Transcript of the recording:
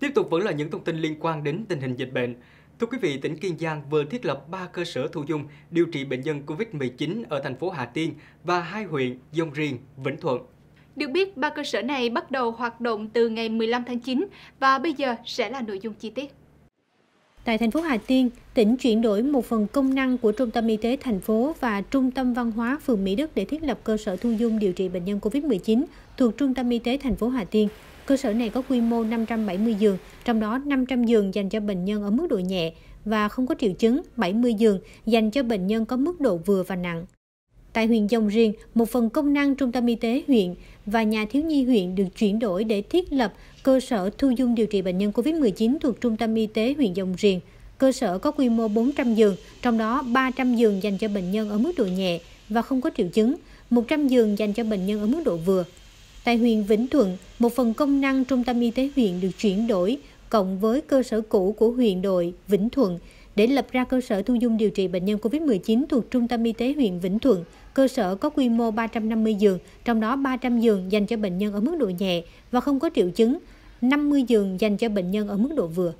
Tiếp tục vẫn là những thông tin liên quan đến tình hình dịch bệnh. Thưa quý vị, tỉnh Kiên Giang vừa thiết lập 3 cơ sở thu dung điều trị bệnh nhân COVID-19 ở thành phố Hà Tiên và hai huyện Dông Riêng, Vĩnh Thuận. Được biết, ba cơ sở này bắt đầu hoạt động từ ngày 15 tháng 9 và bây giờ sẽ là nội dung chi tiết. Tại thành phố Hà Tiên, tỉnh chuyển đổi một phần công năng của Trung tâm Y tế thành phố và Trung tâm Văn hóa phường Mỹ Đức để thiết lập cơ sở thu dung điều trị bệnh nhân COVID-19 thuộc Trung tâm Y tế thành phố Hà Tiên. Cơ sở này có quy mô 570 giường, trong đó 500 giường dành cho bệnh nhân ở mức độ nhẹ và không có triệu chứng, 70 giường dành cho bệnh nhân có mức độ vừa và nặng. Tại huyện Dòng Riêng, một phần công năng trung tâm y tế huyện và nhà thiếu nhi huyện được chuyển đổi để thiết lập cơ sở thu dung điều trị bệnh nhân COVID-19 thuộc trung tâm y tế huyện Dòng Riêng. Cơ sở có quy mô 400 giường, trong đó 300 giường dành cho bệnh nhân ở mức độ nhẹ và không có triệu chứng, 100 giường dành cho bệnh nhân ở mức độ vừa. Tại huyện Vĩnh Thuận, một phần công năng trung tâm y tế huyện được chuyển đổi cộng với cơ sở cũ của huyện đội Vĩnh Thuận để lập ra cơ sở thu dung điều trị bệnh nhân COVID-19 thuộc Trung tâm Y tế huyện Vĩnh Thuận. Cơ sở có quy mô 350 giường, trong đó 300 giường dành cho bệnh nhân ở mức độ nhẹ và không có triệu chứng, 50 giường dành cho bệnh nhân ở mức độ vừa.